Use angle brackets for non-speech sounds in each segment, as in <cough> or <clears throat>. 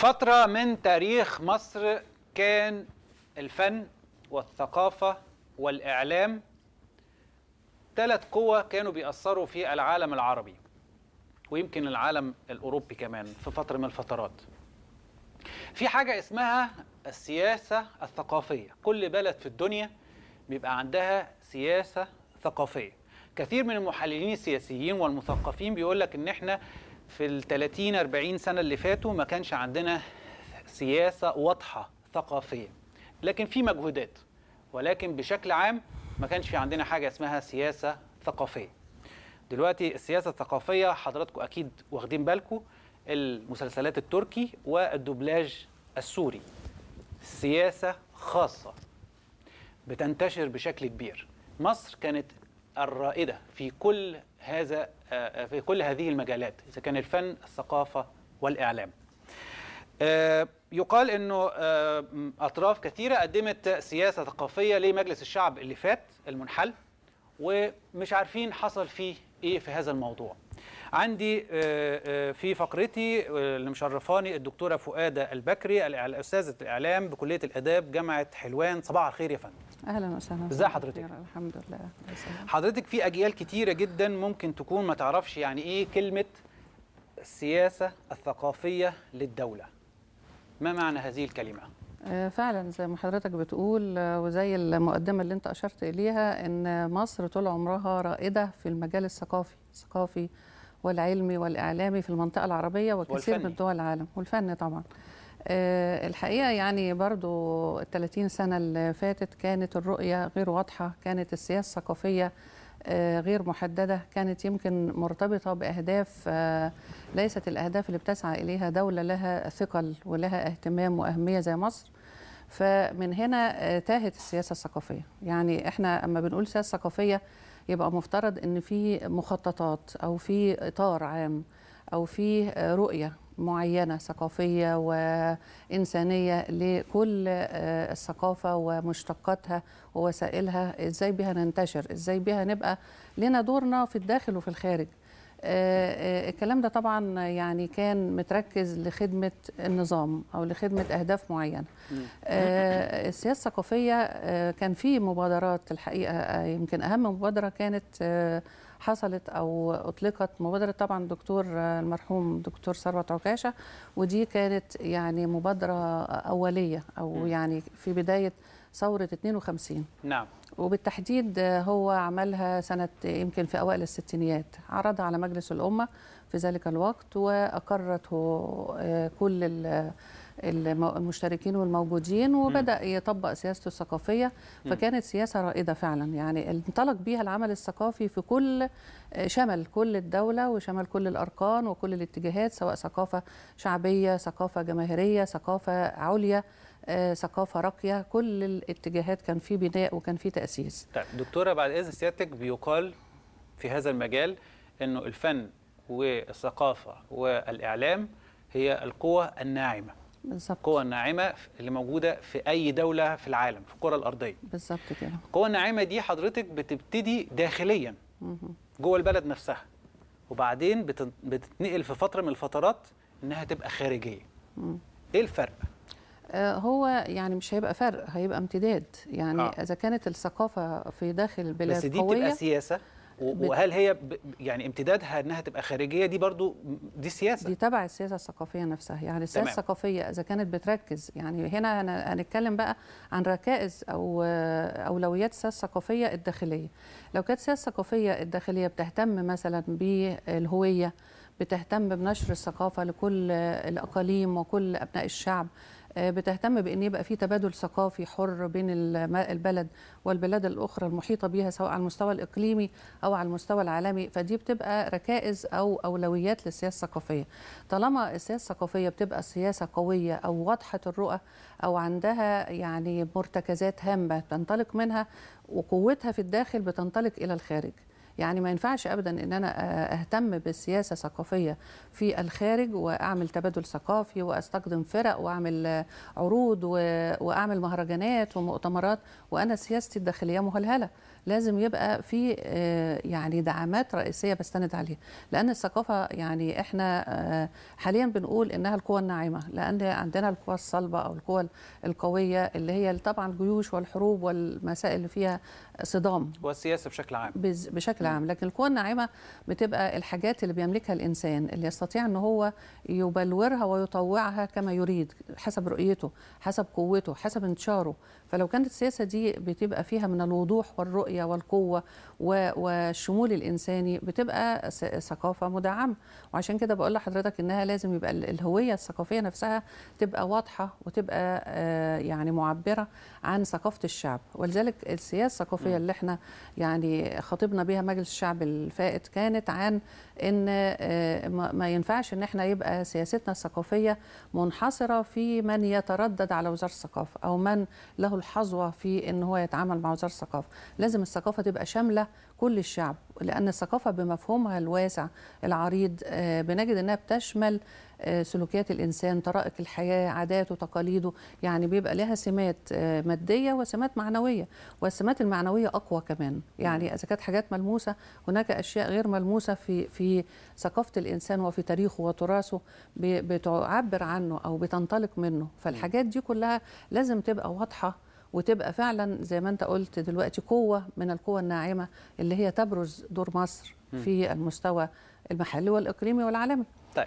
فترة من تاريخ مصر كان الفن والثقافة والإعلام ثلاث قوى كانوا بيأثروا في العالم العربي ويمكن العالم الأوروبي كمان في فترة من الفترات في حاجة اسمها السياسة الثقافية كل بلد في الدنيا بيبقى عندها سياسة ثقافية كثير من المحللين السياسيين والمثقفين بيقول لك ان احنا في ال 30 40 سنه اللي فاتوا ما كانش عندنا سياسه واضحه ثقافيه لكن في مجهودات ولكن بشكل عام ما كانش في عندنا حاجه اسمها سياسه ثقافيه دلوقتي السياسه الثقافيه حضراتكم اكيد واخدين بالكم المسلسلات التركي والدوبلاج السوري سياسه خاصه بتنتشر بشكل كبير مصر كانت الرائده في كل هذا آه، آه، في كل هذه المجالات إذا كان الفن الثقافة والإعلام آه، يقال أنه أطراف كثيرة قدمت سياسة ثقافية لمجلس الشعب اللي فات المنحل ومش عارفين حصل فيه إيه في هذا الموضوع عندي في فقرتي اللي مشرفاني الدكتورة فؤادة البكري أستاذة الإعلام بكلية الآداب جامعة حلوان صباح الخير يا فندم اهلا وسهلا ازي حضرتك الحمد لله حضرتك في اجيال كتيره جدا ممكن تكون ما تعرفش يعني ايه كلمه السياسه الثقافيه للدوله ما معنى هذه الكلمه آه، فعلا زي ما حضرتك بتقول آه، وزي المقدمه اللي انت اشرت اليها ان مصر طول عمرها رائده في المجال الثقافي الثقافي والعلمي والاعلامي في المنطقه العربيه وكثير والفني. من دول العالم والفن طبعا آه، الحقيقه يعني برضو 30 سنه اللي فاتت كانت الرؤيه غير واضحه كانت السياسه الثقافيه آه، غير محدده كانت يمكن مرتبطه باهداف آه، ليست الاهداف اللي بتسعى اليها دوله لها ثقل ولها اهتمام واهميه زي مصر فمن هنا تاهت السياسه الثقافيه يعني احنا اما بنقول سياسه ثقافيه يبقى مفترض ان في مخططات او في اطار عام او في رؤيه معينه ثقافيه وانسانيه لكل آه، الثقافه ومشتقاتها ووسائلها ازاي بها ننتشر ازاي بها نبقى لنا دورنا في الداخل وفي الخارج آه، آه، الكلام ده طبعا يعني كان متركز لخدمه النظام او لخدمه اهداف معينه السياسه الثقافيه كان في مبادرات الحقيقه يمكن اهم مبادره كانت حصلت او اطلقت مبادره طبعا دكتور المرحوم دكتور ثروت عكاشه ودي كانت يعني مبادره اوليه او يعني في بدايه ثوره 52 نعم وبالتحديد هو عملها سنه يمكن في اوائل الستينيات عرضها على مجلس الامه في ذلك الوقت واقرته آه، كل المشتركين والموجودين وبدا يطبق سياسته الثقافيه فكانت سياسه رائده فعلا يعني انطلق بيها العمل الثقافي في كل شمل كل الدوله وشمل كل الاركان وكل الاتجاهات سواء ثقافه شعبيه ثقافه جماهيريه ثقافه عليا آه، ثقافه راقيه كل الاتجاهات كان في بناء وكان في تاسيس طيب دكتوره بعد اذن سيادتك بيقال في هذا المجال انه الفن والثقافه والاعلام هي القوه الناعمه بالظبط القوه الناعمه اللي موجوده في اي دوله في العالم في الكره الارضيه بالظبط كده القوة الناعمه دي حضرتك بتبتدي داخليا جوه البلد نفسها وبعدين بتتنقل في فتره من الفترات انها تبقى خارجيه ايه الفرق آه، هو يعني مش هيبقى فرق هيبقى امتداد يعني آه. اذا كانت الثقافه في داخل البلاد قويه بس دي قوية تبقى سياسه وهل هي يعني امتدادها انها تبقى خارجيه دي برضو دي سياسه دي تبع السياسه الثقافيه نفسها يعني السياسه تمام. الثقافيه اذا كانت بتركز يعني هنا هنتكلم بقى عن ركائز او اولويات السياسه الثقافيه الداخليه لو كانت السياسه الثقافيه الداخليه بتهتم مثلا بالهويه بتهتم بنشر الثقافه لكل الاقاليم وكل ابناء الشعب آه، بتهتم بان يبقى في تبادل ثقافي حر بين البلد والبلاد الاخرى المحيطه بها سواء على المستوى الاقليمي او على المستوى العالمي فدي بتبقى ركائز او اولويات للسياسه الثقافيه طالما السياسه الثقافيه بتبقى سياسه قويه او واضحه الرؤى او عندها يعني مرتكزات هامه تنطلق منها وقوتها في الداخل بتنطلق الى الخارج يعني ما ينفعش ابدا ان انا آه، اهتم بسياسه ثقافيه في الخارج واعمل تبادل ثقافي واستقدم فرق واعمل آه، عروض واعمل مهرجانات ومؤتمرات وانا سياستي الداخليه مهلهله لازم يبقى في آه، يعني دعامات رئيسيه بستند عليها لان الثقافه يعني احنا آه، حاليا بنقول انها القوى الناعمه لان عندنا القوى الصلبه او القوى القويه اللي هي طبعا الجيوش والحروب والمسائل اللي فيها صدام والسياسه بشكل عام بشكل عام لكن القوى الناعمه بتبقى الحاجات اللي بيملكها الانسان اللي يستطيع ان هو يبلورها ويطوعها كما يريد حسب رؤيته حسب قوته حسب انتشاره فلو كانت السياسه دي بتبقى فيها من الوضوح والرؤيه والقوه والشمول الانساني بتبقى ثقافه مدعمه وعشان كده بقول لحضرتك انها لازم يبقى الهويه الثقافيه نفسها تبقى واضحه وتبقى آه، يعني معبره عن ثقافه الشعب ولذلك السياسه الثقافيه اللي احنا يعني خاطبنا بها مجلس الشعب الفائت كانت عن ان آه، ما ينفعش ان احنا يبقى سياستنا الثقافيه منحصره في من يتردد على وزاره الثقافه او من له الحظوه في ان هو يتعامل مع وزاره الثقافه لازم الثقافه تبقى شامله كل الشعب لان الثقافه بمفهومها الواسع العريض آه، بنجد انها بتشمل آه، سلوكيات الانسان طرائق الحياه عاداته تقاليده يعني بيبقى لها سمات آه، ماديه وسمات معنويه والسمات المعنويه اقوى كمان يعني اذا كانت حاجات ملموسه هناك اشياء غير ملموسه في في ثقافه الانسان وفي تاريخه وتراثه بتعبر عنه او بتنطلق منه فالحاجات دي كلها لازم تبقى واضحه وتبقى فعلا زي ما انت قلت دلوقتي قوه من القوى الناعمه اللي هي تبرز دور مصر في المستوى المحلي والاقليمي والعالمي. طيب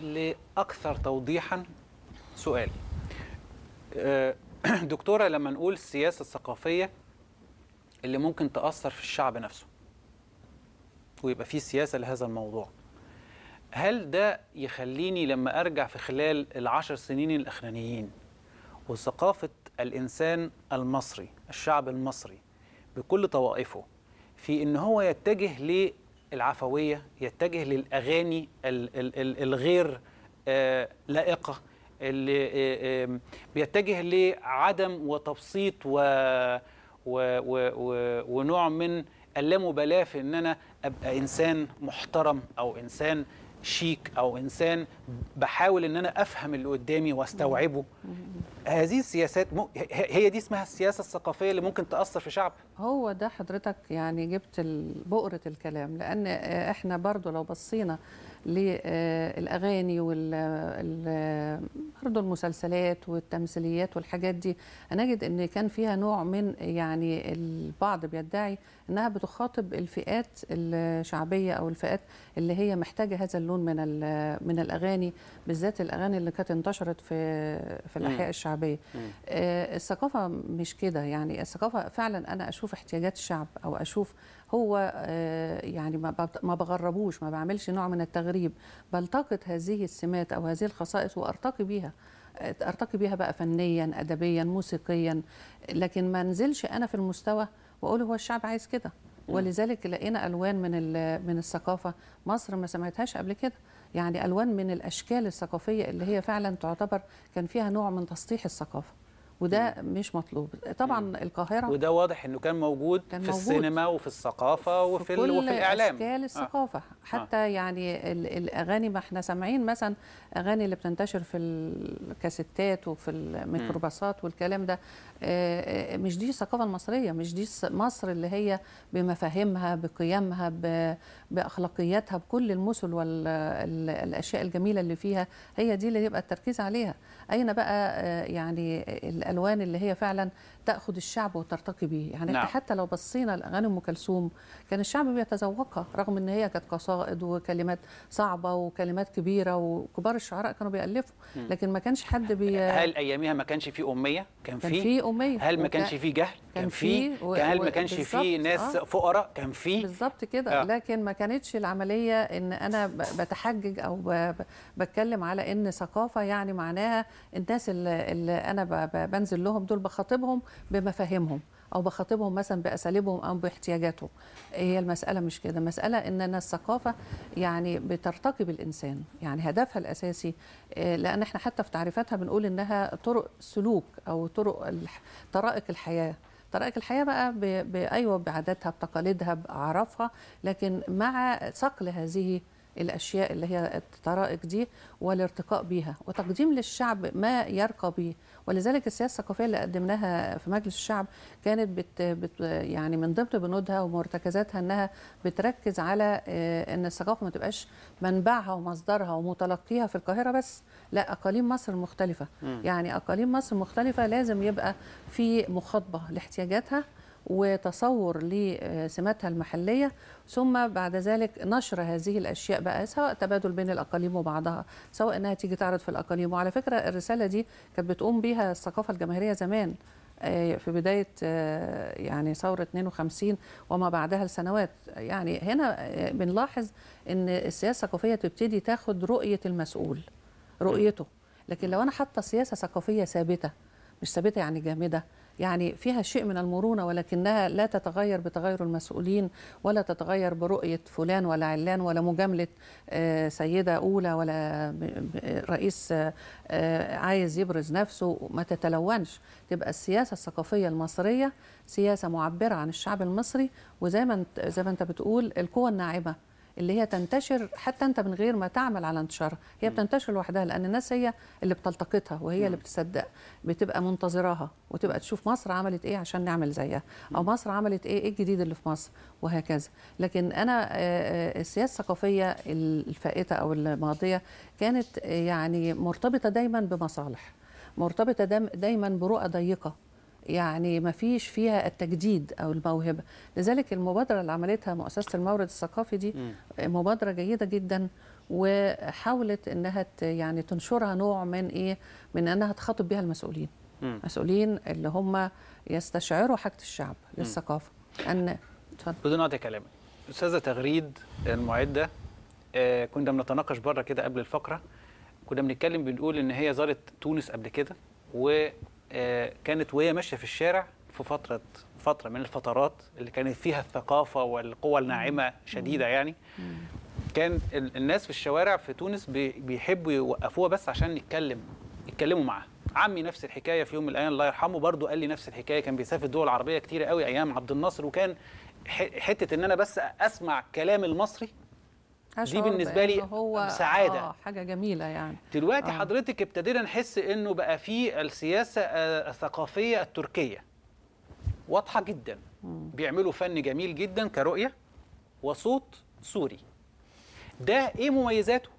لاكثر توضيحا سؤال آه، <clears throat> دكتوره لما نقول السياسه الثقافيه اللي ممكن تاثر في الشعب نفسه. ويبقى في سياسه لهذا الموضوع. هل ده يخليني لما ارجع في خلال العشر سنين الاخرانيين وثقافه الإنسان المصري الشعب المصري بكل طوائفه في إن هو يتجه للعفوية يتجه للأغاني الغير آه، لائقة اللي آه، بيتجه لعدم وتبسيط و... و... و... ونوع من اللامبالاه في ان انا ابقى انسان محترم او انسان شيك او انسان بحاول ان انا افهم اللي قدامي واستوعبه هذه السياسات م... هي دي اسمها السياسه الثقافيه اللي ممكن تاثر في شعب هو ده حضرتك يعني جبت بؤره الكلام لان احنا برضو لو بصينا للاغاني وال برضه المسلسلات والتمثيليات والحاجات دي هنجد ان كان فيها نوع من يعني البعض بيدعي انها بتخاطب الفئات الشعبيه او الفئات اللي هي محتاجه هذا اللون من من الاغاني بالذات الاغاني اللي كانت انتشرت في في الاحياء الشعبيه آه، الثقافه مش كده يعني الثقافه فعلا انا اشوف احتياجات الشعب او اشوف هو آه، يعني ما بغربوش ما بعملش نوع من التغريب بلتقط هذه السمات او هذه الخصائص وارتقي بيها ارتقي بيها بقى فنيا ادبيا موسيقيا لكن ما انزلش انا في المستوى واقول هو الشعب عايز كده ولذلك لقينا الوان من من الثقافه مصر ما سمعتهاش قبل كده يعني الوان من الاشكال الثقافيه اللي هي فعلا تعتبر كان فيها نوع من تسطيح الثقافه وده مش مطلوب طبعا القاهره وده واضح انه كان موجود كان موجود في السينما وفي الثقافه وفي في كل وفي الاعلام كل آه. الثقافه آه. حتى آه. يعني الاغاني ما احنا سامعين مثلا اغاني اللي بتنتشر في الكاسيتات وفي الميكروباصات والكلام ده آه، آه، مش دي الثقافه المصريه مش دي مصر اللي هي بمفاهيمها بقيمها باخلاقياتها بكل المثل والاشياء الجميله اللي فيها هي دي اللي يبقى التركيز عليها اين بقى يعني الالوان اللي هي فعلا تاخذ الشعب وترتقي به يعني نعم. حتى لو بصينا لاغاني ام كلثوم كان الشعب بيتذوقها رغم ان هي كانت قصائد وكلمات صعبه وكلمات كبيره وكبار الشعراء كانوا بيالفوا لكن ما كانش حد بي هل اياميها ما كانش في اميه كان في كان في اميه هل ما كانش في جهل كان في هل ما كانش في آه. ناس آه. فقراء كان في بالظبط كده آه. لكن ما كانتش العمليه ان انا بتحجج او بتكلم على ان ثقافه يعني معناها الناس اللي, انا بنزل لهم دول بخاطبهم بمفاهيمهم او بخاطبهم مثلا باساليبهم او باحتياجاتهم هي المساله مش كده المساله ان أنا الثقافه يعني بترتقي بالانسان يعني هدفها الاساسي آه، لان احنا حتى في تعريفاتها بنقول انها طرق سلوك او طرق طرائق الحياه طرائق الحياه بقى ب... بايوه بعاداتها بتقاليدها باعرافها لكن مع صقل هذه الأشياء اللي هي الطرائق دي والارتقاء بيها وتقديم للشعب ما يرقى به ولذلك السياسة الثقافية اللي قدمناها في مجلس الشعب كانت بت بت يعني من ضمن بنودها ومرتكزاتها أنها بتركز على آه، أن الثقافة ما تبقاش منبعها ومصدرها ومتلقيها في القاهرة بس لا أقاليم مصر مختلفة يعني أقاليم مصر مختلفة لازم يبقى في مخاطبة لاحتياجاتها وتصور لسماتها المحلية ثم بعد ذلك نشر هذه الأشياء بقى سواء تبادل بين الأقاليم وبعضها سواء أنها تيجي تعرض في الأقاليم وعلى فكرة الرسالة دي كانت بتقوم بها الثقافة الجماهيرية زمان آه، في بداية آه، يعني ثورة 52 وما بعدها لسنوات يعني هنا آه، بنلاحظ أن السياسة الثقافية تبتدي تاخد رؤية المسؤول رؤيته لكن لو أنا حاطة سياسة ثقافية ثابتة مش ثابتة يعني جامدة يعني فيها شيء من المرونة ولكنها لا تتغير بتغير المسؤولين ولا تتغير برؤية فلان ولا علان ولا مجاملة آه، سيدة أولى ولا رئيس آه، آه، عايز يبرز نفسه ما تتلونش تبقى السياسة الثقافية المصرية سياسة معبرة عن الشعب المصري وزي ما زي ما انت بتقول القوى الناعمة اللي هي تنتشر حتى انت من غير ما تعمل على انتشارها هي بتنتشر لوحدها لان الناس هي اللي بتلتقطها وهي اللي بتصدق بتبقى منتظراها وتبقى تشوف مصر عملت ايه عشان نعمل زيها او مصر عملت ايه ايه الجديد اللي في مصر وهكذا لكن انا آه، آه، السياسه الثقافيه الفائته او الماضيه كانت يعني مرتبطه دايما بمصالح مرتبطه دايما برؤى ضيقه يعني ما فيش فيها التجديد او الموهبه لذلك المبادره اللي عملتها مؤسسه المورد الثقافي دي مبادره جيده جدا وحاولت انها يعني تنشرها نوع من ايه من انها تخاطب بها المسؤولين مسؤولين اللي هم يستشعروا حاجه الشعب للثقافه ان اتفضل بدون قطع كلامك استاذه تغريد المعده آه، كنا بنتناقش بره كده قبل الفقره كنا بنتكلم بنقول ان هي زارت تونس قبل كده و آه، كانت وهي ماشيه في الشارع في فتره فتره من الفترات اللي كانت فيها الثقافه والقوى الناعمه شديده يعني كان الناس في الشوارع في تونس بيحبوا يوقفوها بس عشان يتكلم يتكلموا معاها عمي نفس الحكايه في يوم من الايام الله يرحمه برضه قال لي نفس الحكايه كان بيسافر دول العربيه كتير قوي ايام عبد الناصر وكان حته ان انا بس اسمع كلام المصري دي بالنسبه لي هو سعاده آه حاجه جميله يعني دلوقتي آه. حضرتك ابتدينا نحس انه بقى في السياسه آه، الثقافيه التركيه واضحه جدا بيعملوا فن جميل جدا كرؤيه وصوت سوري ده ايه مميزاته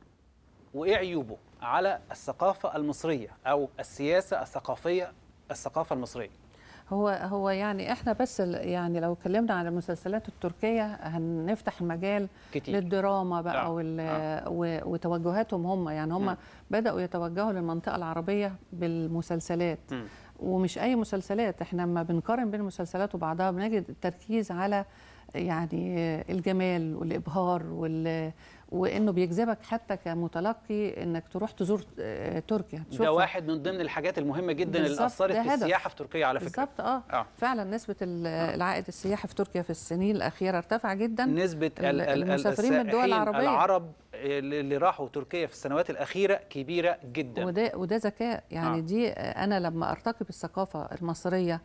وايه عيوبه على الثقافه المصريه او السياسه الثقافيه الثقافه المصريه هو هو يعني احنا بس يعني لو اتكلمنا عن المسلسلات التركيه هنفتح المجال كتير. للدراما بقى آه. وال... آه. وتوجهاتهم هم يعني هم م. بداوا يتوجهوا للمنطقه العربيه بالمسلسلات م. ومش اي مسلسلات احنا لما بنقارن بين المسلسلات وبعضها بنجد التركيز على يعني الجمال والابهار وال وانه بيجذبك حتى كمتلقي انك تروح تزور آه، تركيا ده واحد من ضمن الحاجات المهمه جدا اللي اثرت في السياحه في تركيا على فكره بالظبط آه. اه فعلا نسبه العائد السياحي في تركيا في السنين الاخيره ارتفع جدا نسبه المسافرين من الدول العربيه العرب اللي راحوا تركيا في السنوات الاخيره كبيره جدا وده وده ذكاء يعني آه. دي آه، انا لما ارتقي بالثقافه المصريه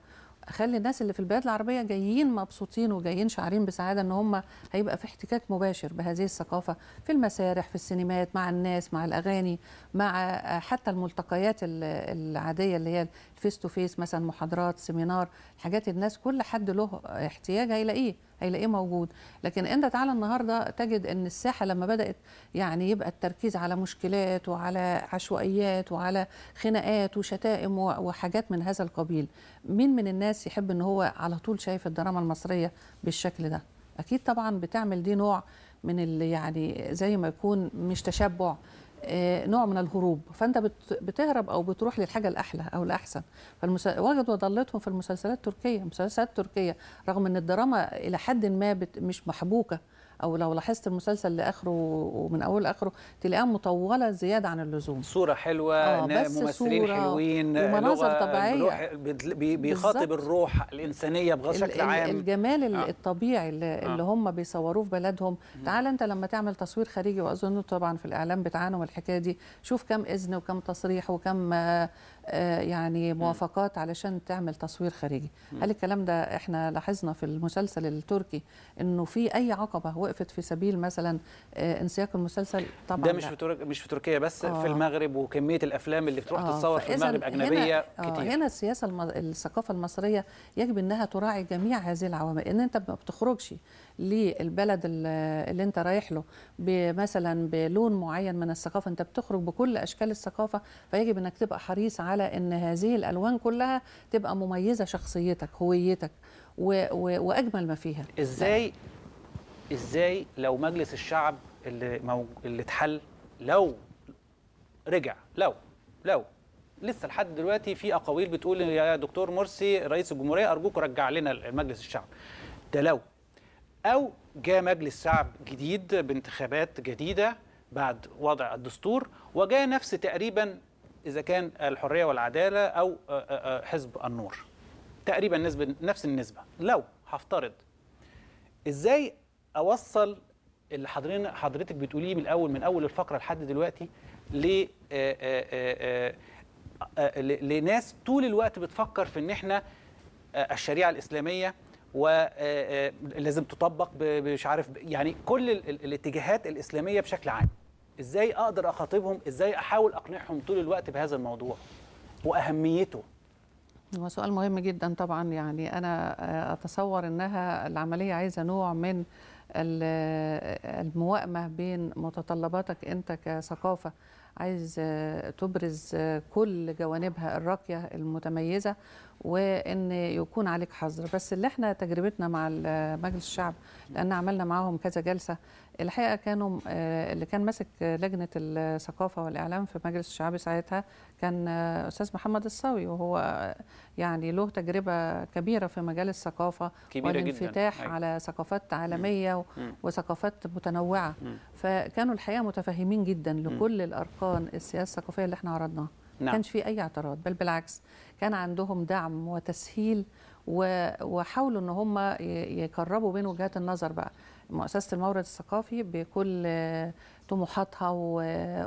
خلي الناس اللي في البلاد العربيه جايين مبسوطين وجايين شعرين بسعاده ان هم هيبقى في احتكاك مباشر بهذه الثقافه في المسارح في السينمات مع الناس مع الاغاني مع حتى الملتقيات العاديه اللي هي فيس تو فيس مثلا محاضرات سيمينار حاجات الناس كل حد له احتياج هيلاقيه هيلاقيه موجود لكن انت تعالى النهارده تجد ان الساحه لما بدات يعني يبقى التركيز على مشكلات وعلى عشوائيات وعلى خناقات وشتائم وحاجات من هذا القبيل مين من الناس يحب ان هو على طول شايف الدراما المصريه بالشكل ده اكيد طبعا بتعمل دي نوع من اللي يعني زي ما يكون مش تشبع آه، نوع من الهروب فانت بتهرب او بتروح للحاجه الاحلى او الاحسن فالمس... وجدوا ضالتهم في المسلسلات التركيه مسلسلات تركيه رغم ان الدراما الى حد ما بت... مش محبوكه او لو لاحظت المسلسل لاخره ومن اول لاخره تلاقيها مطوله زياده عن اللزوم صوره حلوه آه بس ممثلين صورة حلوين آه، ومناظر طبيعيه بيخاطب الروح الانسانيه بشكل عام الجمال آه. الطبيعي اللي, آه. اللي هم بيصوروه في بلدهم تعال انت لما تعمل تصوير خارجي واظن طبعا في الاعلام بتاعنا والحكايه دي شوف كم اذن وكم تصريح وكم آه، آه، يعني موافقات علشان تعمل تصوير خارجي هل الكلام ده احنا لاحظنا في المسلسل التركي انه في اي عقبه وقف وقفت في سبيل مثلا آه، انسياق المسلسل طبعا ده مش في تركيا مش في تركيا بس آه في المغرب وكميه الافلام اللي بتروح آه تتصور في المغرب اجنبيه هنا آه، كتير هنا السياسه الم... الثقافه المصريه يجب انها تراعي جميع هذه العوامل ان انت ما بتخرجش للبلد اللي انت رايح له مثلا بلون معين من الثقافه انت بتخرج بكل اشكال الثقافه فيجب انك تبقى حريص على ان هذه الالوان كلها تبقى مميزه شخصيتك هويتك و... و... واجمل ما فيها ازاي ازاي لو مجلس الشعب اللي موج... اللي اتحل لو رجع لو لو لسه لحد دلوقتي في اقاويل بتقول يا دكتور مرسي رئيس الجمهوريه ارجوك رجع لنا مجلس الشعب ده لو او جاء مجلس شعب جديد بانتخابات جديده بعد وضع الدستور وجاء نفس تقريبا اذا كان الحريه والعداله او حزب النور تقريبا نسبه نفس النسبه لو هفترض ازاي اوصل اللي حضرين حضرتك بتقوليه من الاول من اول الفقره لحد دلوقتي آه، آه، آه، ل لناس طول الوقت بتفكر في ان احنا الشريعه الاسلاميه ولازم تطبق مش عارف يعني كل الاتجاهات الاسلاميه بشكل عام ازاي اقدر اخاطبهم ازاي احاول اقنعهم طول الوقت بهذا الموضوع واهميته هو سؤال مهم جدا طبعا يعني انا اتصور انها العمليه عايزه نوع من الموائمه بين متطلباتك انت كثقافه عايز تبرز كل جوانبها الراقيه المتميزه وان يكون عليك حظر بس اللي احنا تجربتنا مع مجلس الشعب لان عملنا معاهم كذا جلسه الحقيقه كانوا آه، اللي كان ماسك لجنه الثقافه والاعلام في مجلس الشعب ساعتها كان آه، استاذ محمد الصاوي وهو يعني له تجربه كبيره في مجال الثقافه كبيرة والانفتاح جداً. أيوة. على ثقافات عالميه مم. وثقافات متنوعه مم. فكانوا الحقيقه متفهمين جدا لكل الاركان السياسه الثقافيه اللي احنا عرضناها نعم. كانش في اي اعتراض بل بالعكس كان عندهم دعم وتسهيل وحاولوا ان هم يقربوا بين وجهات النظر بقى مؤسسه المورد الثقافي بكل طموحاتها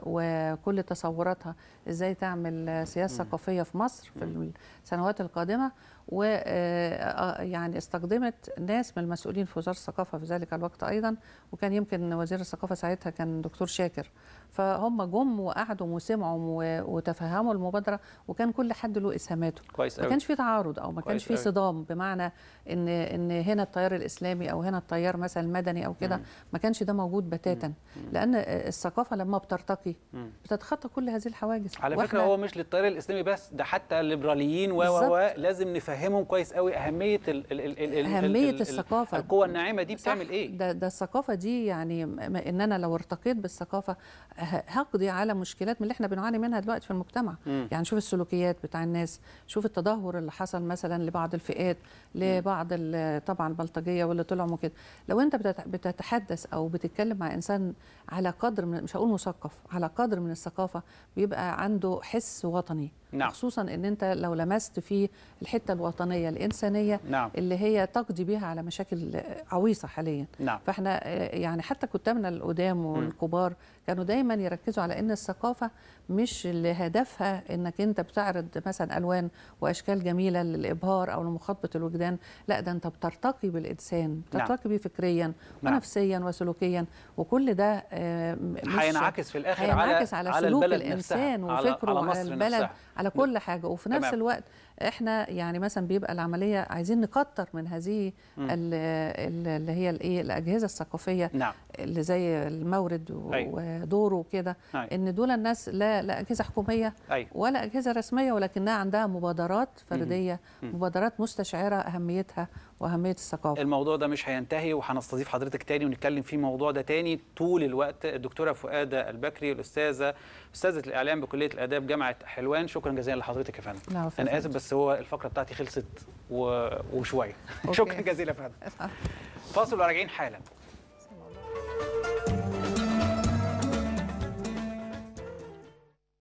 وكل تصوراتها ازاي تعمل سياسه ثقافيه في مصر في السنوات القادمه ويعني آه، آه، استقدمت ناس من المسؤولين في وزاره الثقافه في ذلك الوقت ايضا وكان يمكن وزير الثقافه ساعتها كان دكتور شاكر فهم جم وقعدوا وسمعوا وتفهموا المبادره وكان كل حد له اسهاماته كويس ما كانش في تعارض او ما كانش في صدام بمعنى ان ان هنا التيار الاسلامي او هنا التيار مثلا مدني او كده ما كانش ده موجود بتاتا لان الثقافه لما بترتقي بتتخطى كل هذه الحواجز على فكره هو مش للتيار الاسلامي بس ده حتى الليبراليين و و لازم نفهمهم كويس قوي اهميه الـ الـ الـ الـ اهميه الثقافه القوه الناعمه دي بتعمل ايه ده ده الثقافه دي يعني ان انا لو ارتقيت بالثقافه هقضي على مشكلات من اللي احنا بنعاني منها دلوقتي في المجتمع م. يعني شوف السلوكيات بتاع الناس شوف التدهور اللي حصل مثلا لبعض الفئات لبعض طبعا البلطجيه واللي طلعوا وكده لو انت بتتحدث او بتتكلم مع انسان على قدر من مش هقول مثقف على قدر من الثقافه بيبقى عنده حس وطني نعم. خصوصا ان انت لو لمست في الحته الوطنيه الانسانيه نعم. اللي هي تقضي بها على مشاكل عويصه حاليا نعم. فاحنا آه، يعني حتى كتابنا القدام والكبار كانوا دايما دايما يركزوا على ان الثقافه مش اللي هدفها انك انت بتعرض مثلا الوان واشكال جميله للابهار او لمخاطبه الوجدان لا ده انت بترتقي بالانسان نعم. بترتقي نعم. فكريا نعم. ونفسيا وسلوكيا وكل ده آه، مش هينعكس في الاخر على على, على سلوك البلد الانسان نفسها. وفكره على, على, مصر البلد نفسها. على كل حاجه وفي نفس الوقت احنا يعني مثلا بيبقى العمليه عايزين نكتر من هذه اللي هي الايه الاجهزه الثقافيه نعم. اللي زي المورد ودوره وكده ان دول الناس لا لا اجهزه حكوميه أي. ولا اجهزه رسميه ولكنها عندها مبادرات فرديه مبادرات مستشعره اهميتها واهميه الثقافه الموضوع ده مش هينتهي وهنستضيف حضرتك تاني ونتكلم في الموضوع ده تاني طول الوقت الدكتوره فؤاده البكري الاستاذه استاذه الاعلام بكليه الاداب جامعه حلوان شكرا شكرا جزيلا لحضرتك يا فندم انا اسف بس هو الفقره بتاعتي خلصت و... وشويه <laughs> شكرا جزيلا يا فندم <laughs> فاصل وراجعين حالا